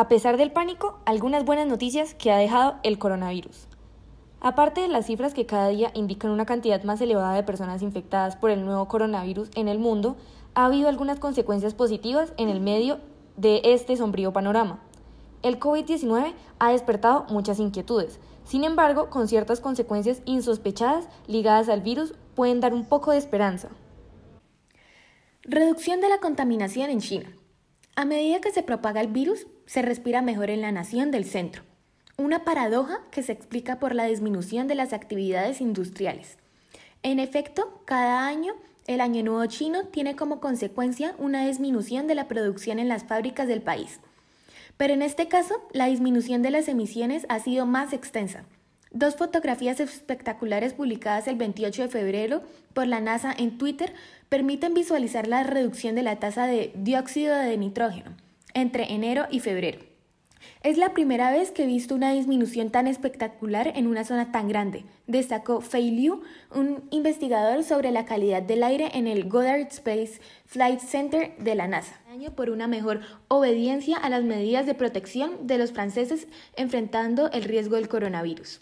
A pesar del pánico, algunas buenas noticias que ha dejado el coronavirus. Aparte de las cifras que cada día indican una cantidad más elevada de personas infectadas por el nuevo coronavirus en el mundo, ha habido algunas consecuencias positivas en el medio de este sombrío panorama. El COVID-19 ha despertado muchas inquietudes, sin embargo, con ciertas consecuencias insospechadas ligadas al virus pueden dar un poco de esperanza. Reducción de la contaminación en China. A medida que se propaga el virus, se respira mejor en la nación del centro, una paradoja que se explica por la disminución de las actividades industriales. En efecto, cada año el Año Nuevo chino tiene como consecuencia una disminución de la producción en las fábricas del país. Pero en este caso, la disminución de las emisiones ha sido más extensa, Dos fotografías espectaculares publicadas el 28 de febrero por la NASA en Twitter permiten visualizar la reducción de la tasa de dióxido de nitrógeno entre enero y febrero. Es la primera vez que he visto una disminución tan espectacular en una zona tan grande, destacó Fei Liu, un investigador sobre la calidad del aire en el Goddard Space Flight Center de la NASA. Este por una mejor obediencia a las medidas de protección de los franceses enfrentando el riesgo del coronavirus.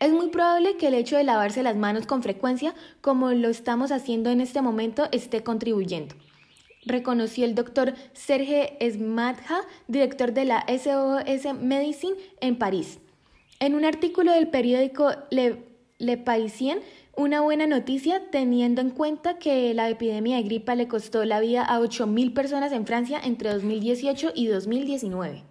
Es muy probable que el hecho de lavarse las manos con frecuencia, como lo estamos haciendo en este momento, esté contribuyendo. Reconoció el doctor Serge Smadja, director de la SOS Medicine en París. En un artículo del periódico Le, Le una buena noticia teniendo en cuenta que la epidemia de gripa le costó la vida a 8.000 personas en Francia entre 2018 y 2019.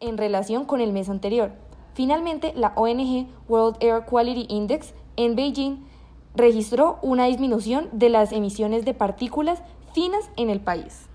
En relación con el mes anterior, Finalmente, la ONG World Air Quality Index en Beijing registró una disminución de las emisiones de partículas finas en el país.